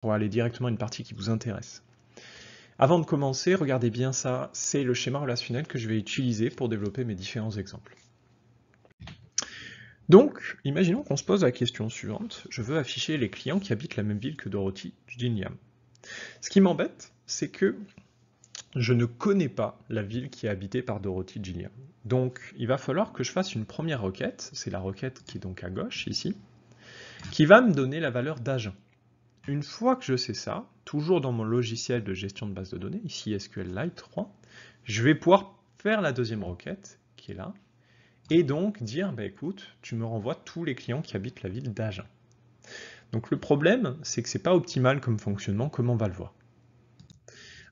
pour aller directement à une partie qui vous intéresse. Avant de commencer, regardez bien ça, c'est le schéma relationnel que je vais utiliser pour développer mes différents exemples. Donc, imaginons qu'on se pose la question suivante, je veux afficher les clients qui habitent la même ville que Dorothy Gilliam. Ce qui m'embête, c'est que je ne connais pas la ville qui est habitée par Dorothy Gilliam. Donc, il va falloir que je fasse une première requête, c'est la requête qui est donc à gauche ici, qui va me donner la valeur d'agent. Une fois que je sais ça, toujours dans mon logiciel de gestion de base de données, ici SQLite 3, je vais pouvoir faire la deuxième requête qui est là, et donc dire, bah écoute, tu me renvoies tous les clients qui habitent la ville d'Agen. Donc le problème, c'est que c'est pas optimal comme fonctionnement, comme on va le voir.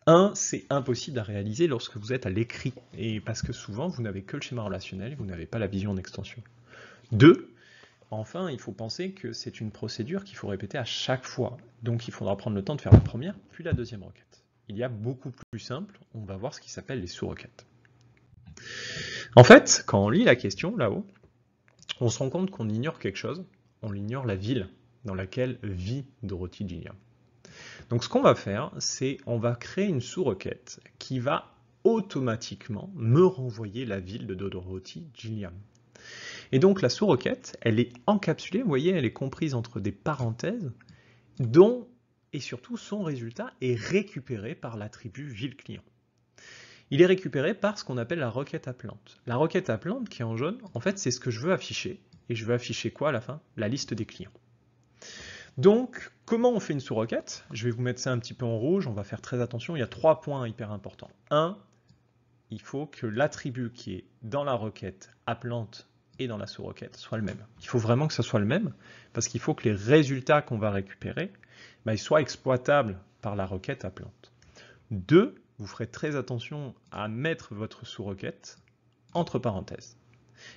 Un, c'est impossible à réaliser lorsque vous êtes à l'écrit, et parce que souvent vous n'avez que le schéma relationnel, vous n'avez pas la vision en extension. Deux, Enfin, il faut penser que c'est une procédure qu'il faut répéter à chaque fois. Donc il faudra prendre le temps de faire la première, puis la deuxième requête. Il y a beaucoup plus simple, on va voir ce qui s'appelle les sous-requêtes. En fait, quand on lit la question là-haut, on se rend compte qu'on ignore quelque chose, on ignore la ville dans laquelle vit Dorothy Gilliam. Donc ce qu'on va faire, c'est on va créer une sous-requête qui va automatiquement me renvoyer la ville de Dorothy Gilliam. Et donc la sous-requête, elle est encapsulée, vous voyez, elle est comprise entre des parenthèses, dont et surtout son résultat est récupéré par l'attribut ville-client. Il est récupéré par ce qu'on appelle la requête à plantes. La requête à plantes, qui est en jaune, en fait, c'est ce que je veux afficher. Et je veux afficher quoi à la fin La liste des clients. Donc, comment on fait une sous-requête Je vais vous mettre ça un petit peu en rouge, on va faire très attention. Il y a trois points hyper importants. Un, il faut que l'attribut qui est dans la requête à plantes, et dans la sous-requête soit le même. Il faut vraiment que ça soit le même, parce qu'il faut que les résultats qu'on va récupérer ben, ils soient exploitables par la requête à plante. Deux, vous ferez très attention à mettre votre sous-requête entre parenthèses.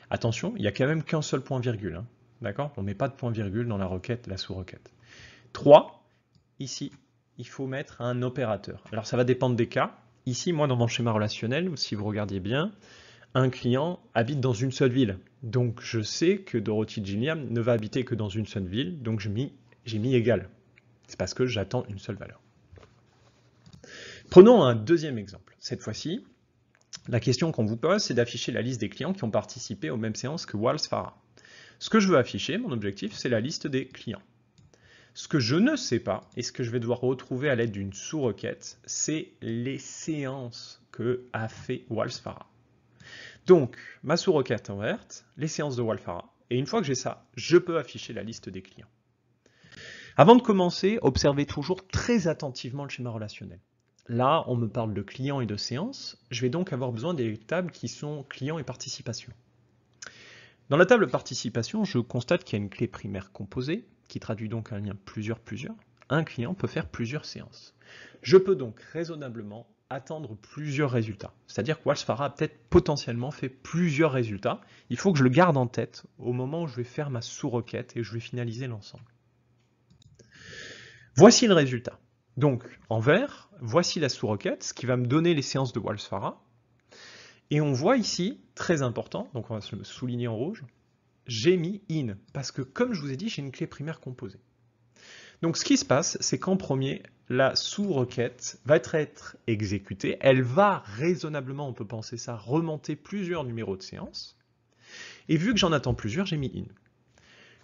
Attention, il n'y a quand même qu'un seul point virgule. Hein, d'accord On ne met pas de point virgule dans la requête, la sous-requête. Trois, ici, il faut mettre un opérateur. Alors ça va dépendre des cas. Ici, moi, dans mon schéma relationnel, si vous regardiez bien, un client habite dans une seule ville. Donc je sais que Dorothy Gilliam ne va habiter que dans une seule ville, donc j'ai mis, égal. C'est parce que j'attends une seule valeur. Prenons un deuxième exemple. Cette fois-ci, la question qu'on vous pose, c'est d'afficher la liste des clients qui ont participé aux mêmes séances que Walsfara. Ce que je veux afficher, mon objectif, c'est la liste des clients. Ce que je ne sais pas, et ce que je vais devoir retrouver à l'aide d'une sous-requête, c'est les séances que a fait Walsfara. Donc, ma sous-requête verte, les séances de Walfara, et une fois que j'ai ça, je peux afficher la liste des clients. Avant de commencer, observez toujours très attentivement le schéma relationnel. Là, on me parle de clients et de séances, je vais donc avoir besoin des tables qui sont clients et participation. Dans la table participation, je constate qu'il y a une clé primaire composée, qui traduit donc un lien plusieurs-plusieurs. Un client peut faire plusieurs séances. Je peux donc raisonnablement attendre plusieurs résultats. C'est-à-dire que Walsfara a peut-être potentiellement fait plusieurs résultats. Il faut que je le garde en tête au moment où je vais faire ma sous-requête et je vais finaliser l'ensemble. Voici le résultat. Donc, en vert, voici la sous-requête, ce qui va me donner les séances de Walsfara. Et on voit ici, très important, donc on va se le souligner en rouge, j'ai mis in, parce que comme je vous ai dit, j'ai une clé primaire composée. Donc ce qui se passe, c'est qu'en premier, la sous-requête va être exécutée. Elle va raisonnablement, on peut penser ça, remonter plusieurs numéros de séance. Et vu que j'en attends plusieurs, j'ai mis in.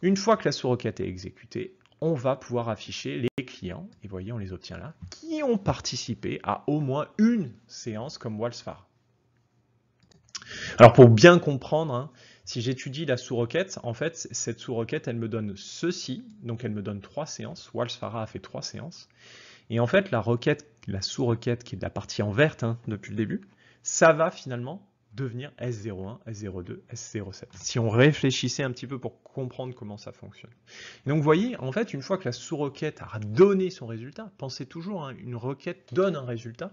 Une fois que la sous-requête est exécutée, on va pouvoir afficher les clients, et voyez, on les obtient là, qui ont participé à au moins une séance comme Walsfar. Alors pour bien comprendre, hein, si j'étudie la sous-requête, en fait, cette sous-requête, elle me donne ceci, donc elle me donne trois séances, Walsfara a fait trois séances, et en fait, la requête, la sous-requête qui est la partie en verte hein, depuis le début, ça va finalement devenir S01, S02, S07. Si on réfléchissait un petit peu pour comprendre comment ça fonctionne. donc vous voyez, en fait, une fois que la sous-requête a donné son résultat, pensez toujours, hein, une requête donne un résultat,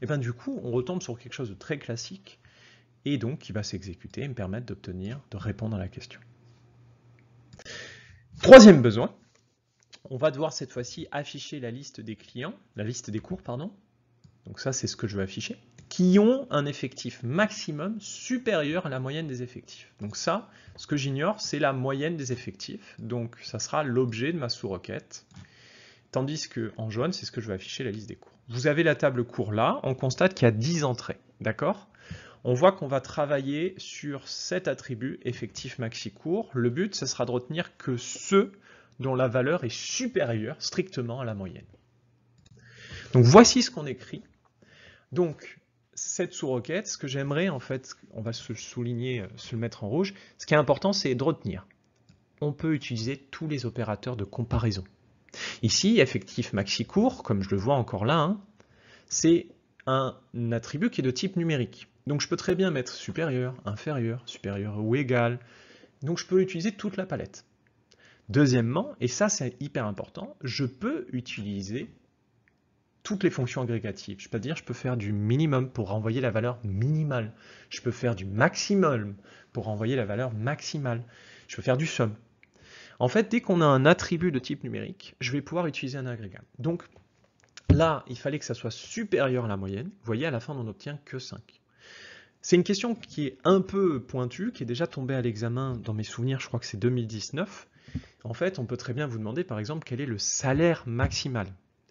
et eh bien du coup, on retombe sur quelque chose de très classique, et donc qui va s'exécuter et me permettre d'obtenir, de répondre à la question. Troisième besoin, on va devoir cette fois-ci afficher la liste des clients, la liste des cours, pardon. Donc ça, c'est ce que je vais afficher, qui ont un effectif maximum supérieur à la moyenne des effectifs. Donc ça, ce que j'ignore, c'est la moyenne des effectifs. Donc ça sera l'objet de ma sous-requête. Tandis que en jaune, c'est ce que je vais afficher, la liste des cours. Vous avez la table cours là, on constate qu'il y a 10 entrées, d'accord on voit qu'on va travailler sur cet attribut effectif maxi cours. Le but, ce sera de retenir que ceux dont la valeur est supérieure strictement à la moyenne. Donc voici ce qu'on écrit. Donc cette sous-requête, ce que j'aimerais en fait, on va se souligner, euh, se le mettre en rouge, ce qui est important c'est de retenir. On peut utiliser tous les opérateurs de comparaison. Ici, effectif maxi court, comme je le vois encore là, hein, c'est un attribut qui est de type numérique. Donc je peux très bien mettre supérieur, inférieur, supérieur ou égal. Donc je peux utiliser toute la palette. Deuxièmement, et ça c'est hyper important, je peux utiliser toutes les fonctions agrégatives. Je peux dire, je peux faire du minimum pour renvoyer la valeur minimale. Je peux faire du maximum pour renvoyer la valeur maximale. Je peux faire du somme. En fait, dès qu'on a un attribut de type numérique, je vais pouvoir utiliser un agrégat. Donc là, il fallait que ça soit supérieur à la moyenne. Vous voyez, à la fin, on n'obtient que 5. C'est une question qui est un peu pointue, qui est déjà tombée à l'examen dans mes souvenirs, je crois que c'est 2019. En fait, on peut très bien vous demander par exemple quel est le salaire maximal.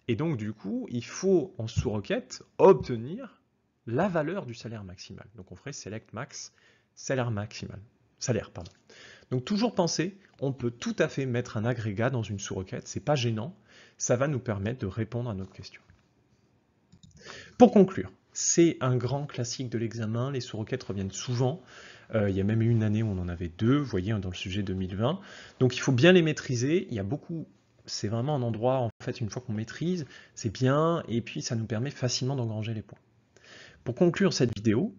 Et donc du coup, il faut en sous-requête obtenir la valeur du salaire maximal. Donc on ferait select max, salaire maximal. Salaire, pardon. Donc toujours penser, on peut tout à fait mettre un agrégat dans une sous-requête, c'est pas gênant, ça va nous permettre de répondre à notre question. Pour conclure, c'est un grand classique de l'examen, les sous-requêtes reviennent souvent. Euh, il y a même une année où on en avait deux, vous voyez, hein, dans le sujet 2020. Donc il faut bien les maîtriser, il y a beaucoup c'est vraiment un endroit, en fait, une fois qu'on maîtrise, c'est bien, et puis ça nous permet facilement d'engranger les points. Pour conclure cette vidéo,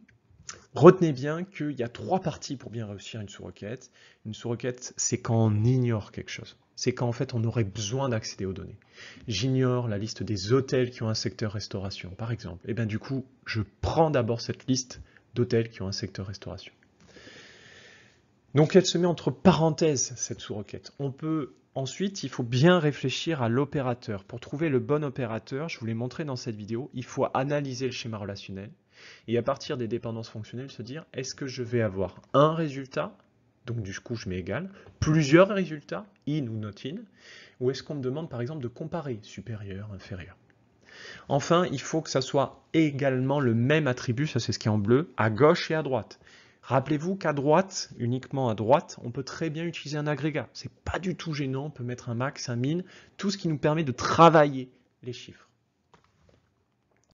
Retenez bien qu'il y a trois parties pour bien réussir une sous-requête. Une sous-requête, c'est quand on ignore quelque chose. C'est quand en fait on aurait besoin d'accéder aux données. J'ignore la liste des hôtels qui ont un secteur restauration, par exemple. Et eh bien du coup, je prends d'abord cette liste d'hôtels qui ont un secteur restauration. Donc elle se met entre parenthèses, cette sous-requête. On peut Ensuite, il faut bien réfléchir à l'opérateur. Pour trouver le bon opérateur, je vous l'ai montré dans cette vidéo, il faut analyser le schéma relationnel et à partir des dépendances fonctionnelles se dire est-ce que je vais avoir un résultat, donc du coup je mets égal, plusieurs résultats, in ou not in, ou est-ce qu'on me demande par exemple de comparer supérieur, inférieur. Enfin, il faut que ça soit également le même attribut, ça c'est ce qui est en bleu, à gauche et à droite. Rappelez-vous qu'à droite, uniquement à droite, on peut très bien utiliser un agrégat. C'est pas du tout gênant, on peut mettre un max, un min, tout ce qui nous permet de travailler les chiffres.